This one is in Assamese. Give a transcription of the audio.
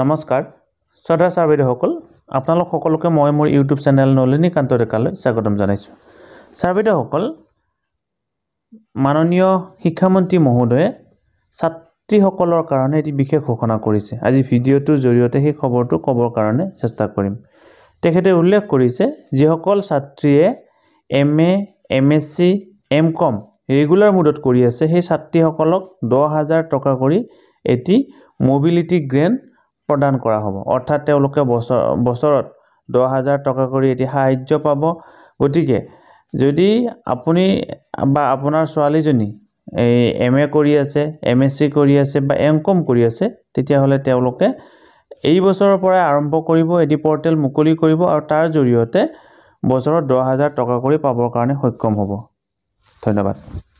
নমস্কাৰ শ্ৰদ্ধা চাৰ বাইদেউসকল আপোনালোক সকলোকে মই মোৰ ইউটিউব চেনেল নলিনীকান্ত ডেকালৈ স্বাগতম জনাইছোঁ ছাৰ বাইদেউসকল মাননীয় শিক্ষামন্ত্ৰী মহোদয়ে ছাত্ৰীসকলৰ কাৰণে এটি বিশেষ ঘোষণা কৰিছে আজি ভিডিঅ'টোৰ জৰিয়তে সেই খবৰটো ক'বৰ কাৰণে চেষ্টা কৰিম তেখেতে উল্লেখ কৰিছে যিসকল ছাত্ৰীয়ে M A M S C M com regular মুডত কৰি আছে সেই ছাত্ৰীসকলক দহ হাজাৰ টকা কৰি এটি মবিলিটি গ্ৰেণ্ট প্ৰদান কৰা হ'ব অৰ্থাৎ তেওঁলোকে বছৰ বছৰত দহ হাজাৰ টকা কৰি এটি সাহাৰ্য পাব গতিকে যদি আপুনি বা আপোনাৰ ছোৱালীজনী এই এম এ কৰি আছে এম এছ চি কৰি আছে বা এম কম কৰি আছে তেতিয়াহ'লে তেওঁলোকে এই বছৰৰ পৰাই আৰম্ভ কৰিব এটি পৰ্টেল মুকলি কৰিব আৰু তাৰ জৰিয়তে বছৰত দহ হাজাৰ টকা কৰি পাবৰ কাৰণে সক্ষম হ'ব ধন্যবাদ